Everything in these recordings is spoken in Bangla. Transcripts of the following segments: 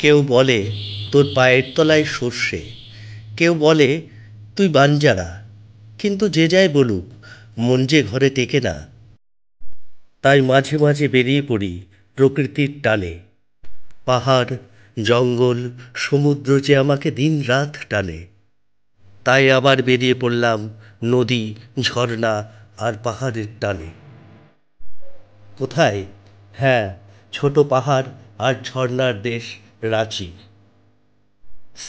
কেউ বলে তোর পায়ের তলায় সর্ষে কেউ বলে তুই বাঞ্জারা কিন্তু যে যাই বলুক মন যে ঘরে টেকে না তাই মাঝে মাঝে বেরিয়ে পড়ি প্রকৃতির টানে পাহাড় জঙ্গল সমুদ্র যে আমাকে দিন রাত টানে তাই আবার বেরিয়ে পড়লাম নদী ঝর্ণা আর পাহাড়ের টানে কোথায় হ্যাঁ ছোট পাহাড় আর ঝর্ণার দেশ Ranchi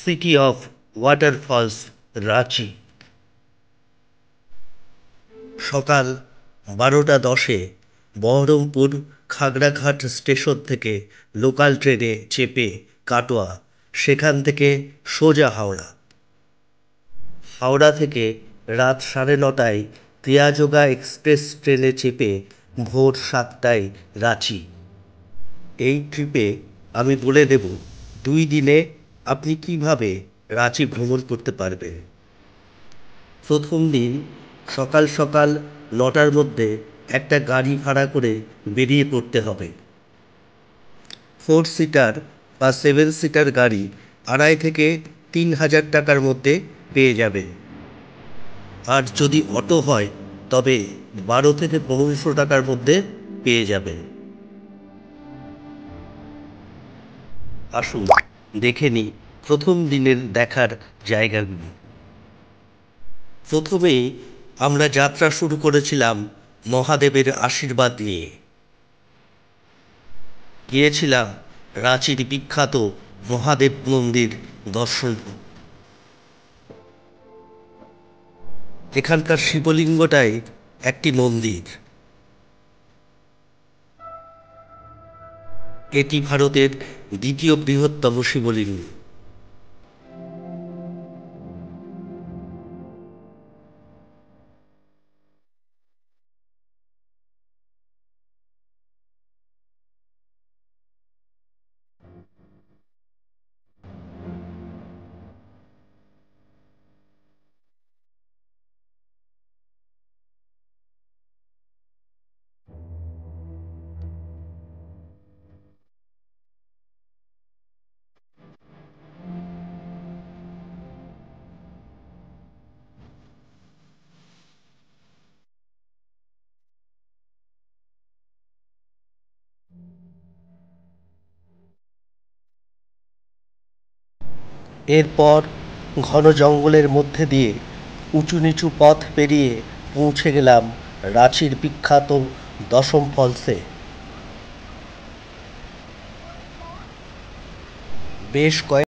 city of waterfalls Ranchi সকাল বারোটা দশে বহরমপুর খাগড়াঘাট স্টেশন থেকে লোকাল ট্রেনে চেপে কাটোয়া সেখান থেকে সোজা হাওড়া হাওড়া থেকে রাত সাড়ে নটায় ক্রিয়াযোগা এক্সপ্রেস ট্রেনে চেপে ভোর সাতটায় রাঁচি এই ট্রিপে আমি বলে দেবো দুই দিনে আপনি কীভাবে রাঁচি ভ্রমণ করতে পারবেন প্রথম দিন সকাল সকাল নটার মধ্যে একটা গাড়ি ভাড়া করে বেরিয়ে পড়তে হবে ফোর সিটার বা সেভেন সিটার গাড়ি আড়াই থেকে তিন হাজার টাকার মধ্যে পেয়ে যাবে আর যদি অটো হয় তবে বারো থেকে পনেরোশো টাকার মধ্যে পেয়ে যাবে আসুন দেখে নিই প্রথম দিনের দেখার জায়গাগুলি প্রথমে আমরা যাত্রা শুরু করেছিলাম মহাদেবের আশীর্বাদ নিয়ে গিয়েছিলাম রাঁচির বিখ্যাত মহাদেব মন্দির দর্শন এখানকার শিবলিঙ্গটাই একটি মন্দির এটি ভারতের দ্বিতীয় বৃহত্তম শিবলিঙ্গ এরপর ঘন জঙ্গলের মধ্যে দিয়ে উঁচু নিচু পথ পেরিয়ে পৌঁছে গেলাম রাঁচির বিখ্যাত দশম ফলসে বেশ কয়েক